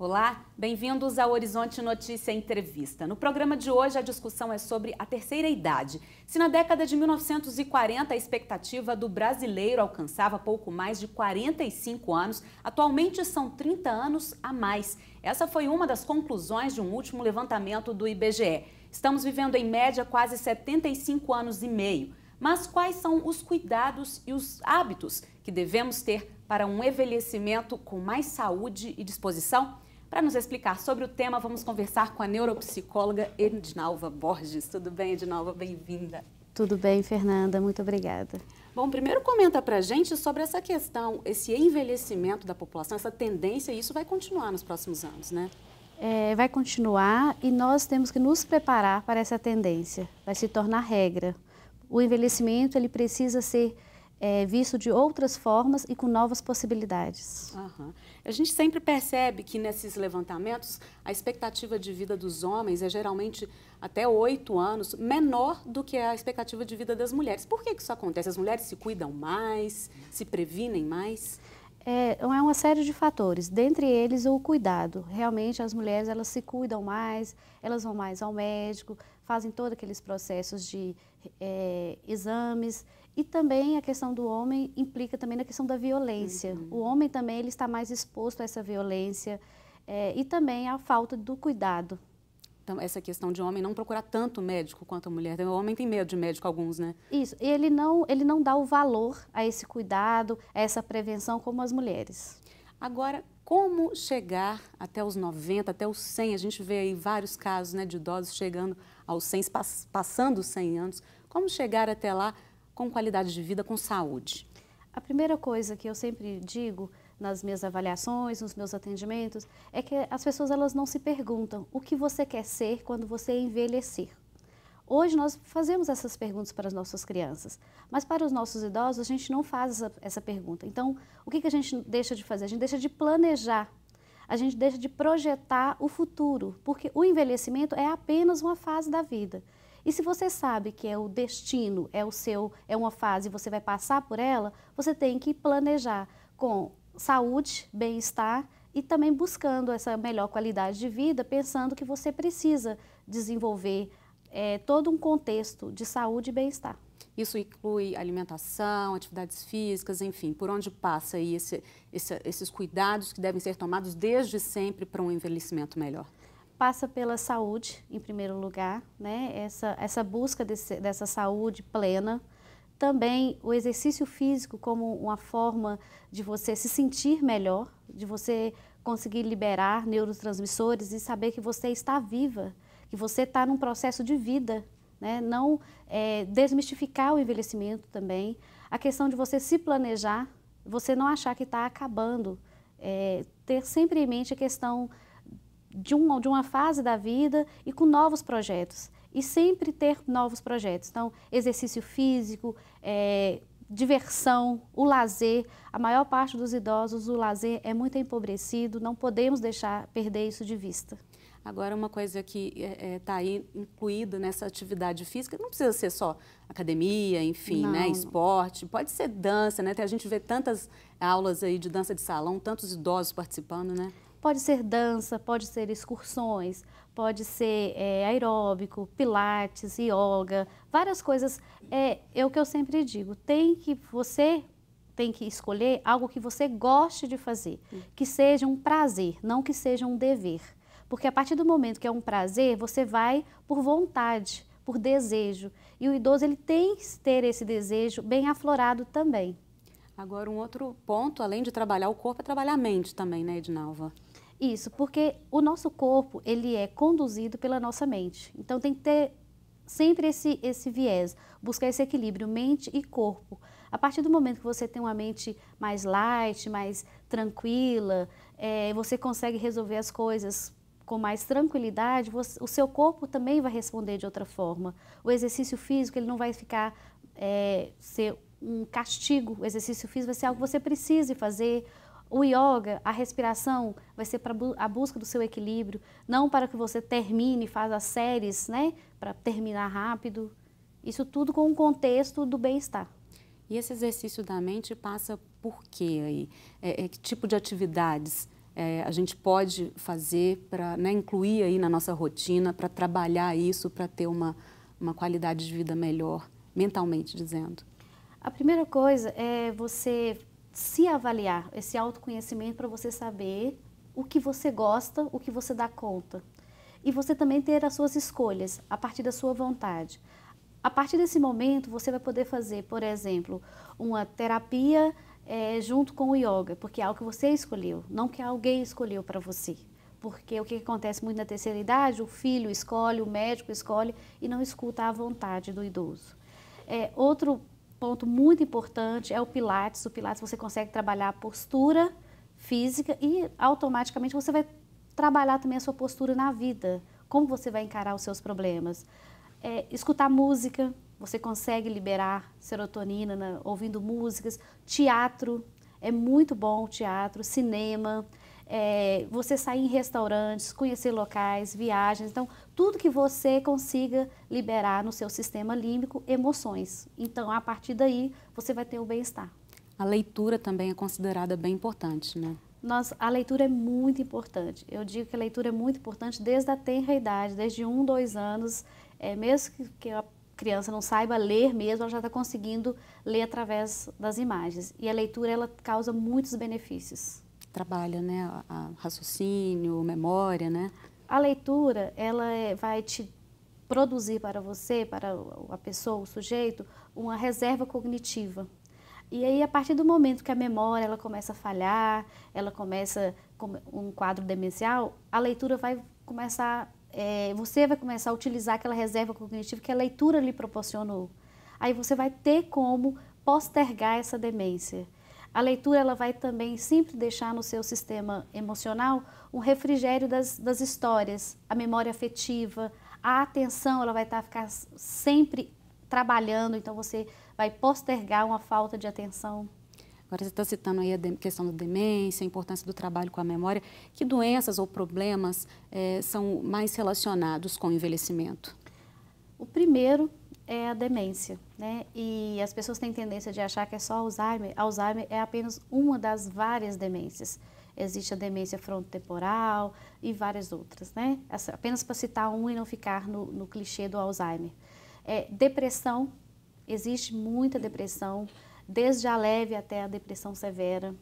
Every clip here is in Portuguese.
Olá, bem-vindos ao Horizonte Notícia Entrevista. No programa de hoje, a discussão é sobre a terceira idade. Se na década de 1940 a expectativa do brasileiro alcançava pouco mais de 45 anos, atualmente são 30 anos a mais. Essa foi uma das conclusões de um último levantamento do IBGE. Estamos vivendo em média quase 75 anos e meio. Mas quais são os cuidados e os hábitos que devemos ter para um envelhecimento com mais saúde e disposição? Para nos explicar sobre o tema, vamos conversar com a neuropsicóloga Ednalva Borges. Tudo bem, Ednalva? Bem-vinda. Tudo bem, Fernanda. Muito obrigada. Bom, primeiro comenta para a gente sobre essa questão, esse envelhecimento da população, essa tendência, e isso vai continuar nos próximos anos, né? É, vai continuar e nós temos que nos preparar para essa tendência, vai se tornar regra. O envelhecimento ele precisa ser é, visto de outras formas e com novas possibilidades. Uhum. A gente sempre percebe que nesses levantamentos a expectativa de vida dos homens é geralmente até oito anos menor do que a expectativa de vida das mulheres. Por que, que isso acontece? As mulheres se cuidam mais, se previnem mais? É, é uma série de fatores, dentre eles o cuidado. Realmente as mulheres elas se cuidam mais, elas vão mais ao médico, fazem todos aqueles processos de é, exames. E também a questão do homem implica também na questão da violência. Uhum. O homem também ele está mais exposto a essa violência é, e também à falta do cuidado. Então, essa questão de homem não procurar tanto médico quanto a mulher. O homem tem medo de médico alguns, né? Isso. E ele não, ele não dá o valor a esse cuidado, a essa prevenção como as mulheres. Agora, como chegar até os 90, até os 100? A gente vê aí vários casos né, de idosos chegando aos 100, passando os 100 anos. Como chegar até lá com qualidade de vida, com saúde? A primeira coisa que eu sempre digo nas minhas avaliações, nos meus atendimentos, é que as pessoas elas não se perguntam o que você quer ser quando você envelhecer. Hoje nós fazemos essas perguntas para as nossas crianças, mas para os nossos idosos a gente não faz essa, essa pergunta. Então, o que, que a gente deixa de fazer? A gente deixa de planejar, a gente deixa de projetar o futuro, porque o envelhecimento é apenas uma fase da vida. E se você sabe que é o destino, é o seu, é uma fase, você vai passar por ela, você tem que planejar com saúde, bem-estar e também buscando essa melhor qualidade de vida, pensando que você precisa desenvolver é, todo um contexto de saúde e bem-estar. Isso inclui alimentação, atividades físicas, enfim, por onde passa aí esse, esse, esses cuidados que devem ser tomados desde sempre para um envelhecimento melhor? Passa pela saúde, em primeiro lugar, né? essa, essa busca desse, dessa saúde plena. Também o exercício físico como uma forma de você se sentir melhor, de você conseguir liberar neurotransmissores e saber que você está viva, que você está num processo de vida, né? não é, desmistificar o envelhecimento também. A questão de você se planejar, você não achar que está acabando. É, ter sempre em mente a questão de, um, de uma fase da vida e com novos projetos. E sempre ter novos projetos. Então, exercício físico, é, diversão, o lazer. A maior parte dos idosos, o lazer é muito empobrecido, não podemos deixar perder isso de vista. Agora, uma coisa que está é, é tá aí incluída nessa atividade física, não precisa ser só academia, enfim, né, não, né, esporte, pode ser dança, né? A gente vê tantas aulas aí de dança de salão, tantos idosos participando, né? Pode ser dança, pode ser excursões, pode ser é, aeróbico, pilates, yoga, várias coisas. É, é o que eu sempre digo, tem que você tem que escolher algo que você goste de fazer, hum. que seja um prazer, não que seja um dever. Porque a partir do momento que é um prazer, você vai por vontade, por desejo. E o idoso ele tem que ter esse desejo bem aflorado também. Agora, um outro ponto, além de trabalhar o corpo, é trabalhar a mente também, né, Edinalva? Isso, porque o nosso corpo, ele é conduzido pela nossa mente. Então, tem que ter sempre esse, esse viés, buscar esse equilíbrio, mente e corpo. A partir do momento que você tem uma mente mais light, mais tranquila, é, você consegue resolver as coisas com mais tranquilidade, você, o seu corpo também vai responder de outra forma. O exercício físico ele não vai ficar é, ser um castigo. O exercício físico vai ser algo que você precise fazer. O yoga, a respiração, vai ser para a busca do seu equilíbrio, não para que você termine, faça as séries, né, para terminar rápido. Isso tudo com o contexto do bem-estar. E esse exercício da mente passa por quê aí? É, é, que tipo de atividades é, a gente pode fazer para né, incluir aí na nossa rotina, para trabalhar isso, para ter uma, uma qualidade de vida melhor, mentalmente dizendo? A primeira coisa é você se avaliar, esse autoconhecimento para você saber o que você gosta, o que você dá conta. E você também ter as suas escolhas a partir da sua vontade. A partir desse momento, você vai poder fazer, por exemplo, uma terapia é, junto com o yoga, porque é algo que você escolheu, não que alguém escolheu para você. Porque o que acontece muito na terceira idade, o filho escolhe, o médico escolhe e não escuta a vontade do idoso. É, outro ponto muito importante é o Pilates. O Pilates você consegue trabalhar a postura física e automaticamente você vai trabalhar também a sua postura na vida, como você vai encarar os seus problemas. É, escutar música, você consegue liberar serotonina ouvindo músicas, teatro, é muito bom teatro, cinema, é, você sair em restaurantes, conhecer locais, viagens. Então, tudo que você consiga liberar no seu sistema límbico emoções. Então, a partir daí, você vai ter o bem-estar. A leitura também é considerada bem importante, né? Nós, a leitura é muito importante. Eu digo que a leitura é muito importante desde a tenra idade, desde um, dois anos. É, mesmo que, que a criança não saiba ler mesmo, ela já está conseguindo ler através das imagens. E a leitura ela causa muitos benefícios. Trabalha, né, a, raciocínio, memória, né? A leitura ela é, vai te produzir para você, para a pessoa, o sujeito, uma reserva cognitiva. E aí, a partir do momento que a memória ela começa a falhar, ela começa com um quadro demencial, a leitura vai começar é, você vai começar a utilizar aquela reserva cognitiva que a leitura lhe proporcionou. Aí você vai ter como postergar essa demência. A leitura ela vai também sempre deixar no seu sistema emocional um refrigério das, das histórias, a memória afetiva, a atenção ela vai estar tá, ficar sempre trabalhando, então você vai postergar uma falta de atenção. Agora você está citando aí a questão da demência, a importância do trabalho com a memória. Que doenças ou problemas é, são mais relacionados com o envelhecimento? O primeiro é a demência, né? E as pessoas têm tendência de achar que é só Alzheimer. Alzheimer é apenas uma das várias demências. Existe a demência frontotemporal e várias outras, né? Apenas para citar um e não ficar no, no clichê do Alzheimer. É, depressão, existe muita depressão desde a leve até a depressão severa.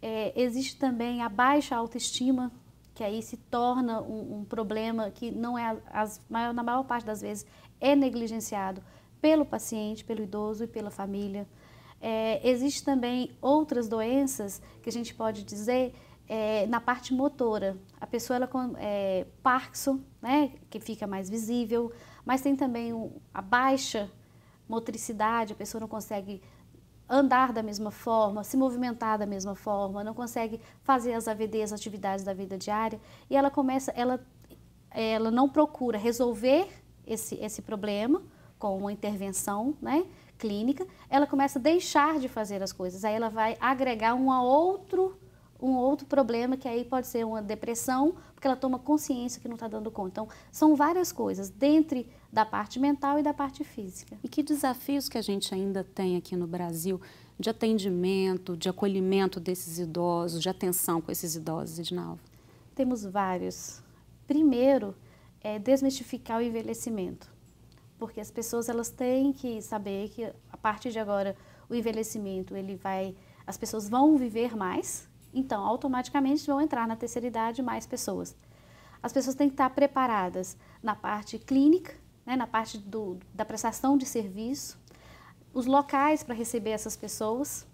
É, existe também a baixa autoestima, que aí se torna um, um problema que não é, as, na maior parte das vezes, é negligenciado pelo paciente, pelo idoso e pela família. É, existe também outras doenças que a gente pode dizer é, na parte motora. A pessoa ela com é, Parkinson, né, que fica mais visível, mas tem também um, a baixa motricidade, a pessoa não consegue andar da mesma forma, se movimentar da mesma forma, não consegue fazer as AVDs, atividades da vida diária, e ela começa, ela, ela não procura resolver esse, esse problema com uma intervenção né, clínica, ela começa a deixar de fazer as coisas, aí ela vai agregar um a outro um outro problema que aí pode ser uma depressão, porque ela toma consciência que não está dando conta. Então, são várias coisas, dentre da parte mental e da parte física. E que desafios que a gente ainda tem aqui no Brasil de atendimento, de acolhimento desses idosos, de atenção com esses idosos, Edinalva? Temos vários. Primeiro, é desmistificar o envelhecimento, porque as pessoas elas têm que saber que a partir de agora o envelhecimento ele vai, as pessoas vão viver mais, então, automaticamente vão entrar na terceira idade mais pessoas. As pessoas têm que estar preparadas na parte clínica, né, na parte do, da prestação de serviço, os locais para receber essas pessoas,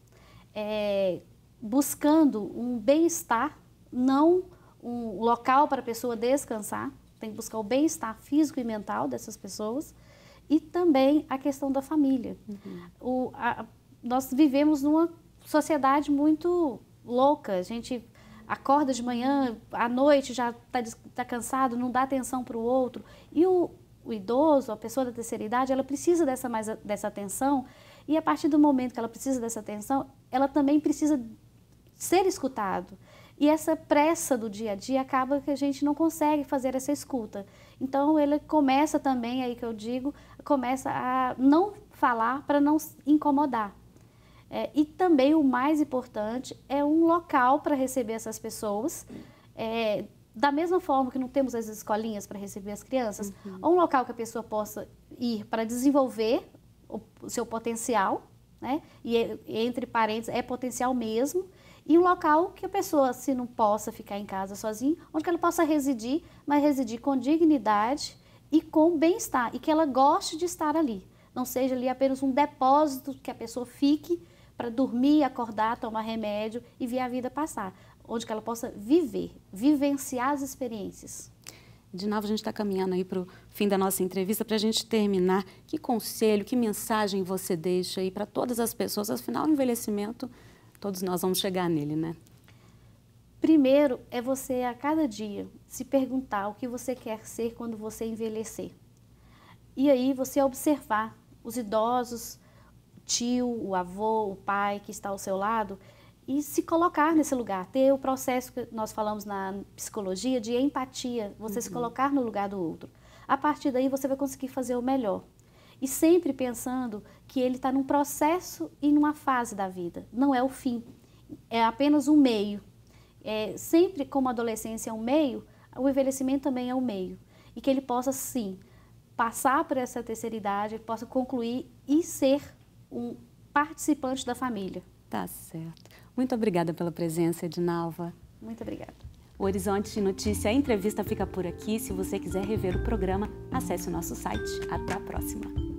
é, buscando um bem-estar, não um local para a pessoa descansar, tem que buscar o bem-estar físico e mental dessas pessoas, e também a questão da família. Uhum. O, a, nós vivemos numa sociedade muito louca, a gente acorda de manhã, à noite já está tá cansado, não dá atenção para o outro. E o, o, idoso, a pessoa da terceira idade, ela precisa dessa, mais, dessa atenção. E a partir do momento que ela precisa dessa atenção, ela também precisa ser escutado. E essa pressa do dia a dia acaba que a gente não consegue fazer essa escuta. Então ele começa também, aí que eu digo, começa a não falar para não incomodar. É, e também o mais importante é um local para receber essas pessoas. É, da mesma forma que não temos as escolinhas para receber as crianças, uhum. um local que a pessoa possa ir para desenvolver o, o seu potencial, né? E é, entre parênteses, é potencial mesmo. E um local que a pessoa, se não possa ficar em casa sozinha, onde ela possa residir, mas residir com dignidade e com bem-estar, e que ela goste de estar ali. Não seja ali apenas um depósito que a pessoa fique para dormir, acordar, tomar remédio e ver a vida passar, onde que ela possa viver, vivenciar as experiências. De novo, a gente está caminhando aí para o fim da nossa entrevista. Para a gente terminar, que conselho, que mensagem você deixa aí para todas as pessoas? Afinal, o envelhecimento, todos nós vamos chegar nele, né? Primeiro é você, a cada dia, se perguntar o que você quer ser quando você envelhecer. E aí você observar os idosos, tio, o avô, o pai que está ao seu lado e se colocar nesse lugar, ter o processo que nós falamos na psicologia de empatia, você uhum. se colocar no lugar do outro. A partir daí você vai conseguir fazer o melhor. E sempre pensando que ele está num processo e numa fase da vida, não é o fim, é apenas um meio. É, sempre como a adolescência é um meio, o envelhecimento também é um meio. E que ele possa, sim, passar por essa terceira idade, possa concluir e ser um participante da família. Tá certo. Muito obrigada pela presença, Edinalva. Muito obrigada. O Horizonte Notícia Entrevista fica por aqui. Se você quiser rever o programa, acesse o nosso site. Até a próxima.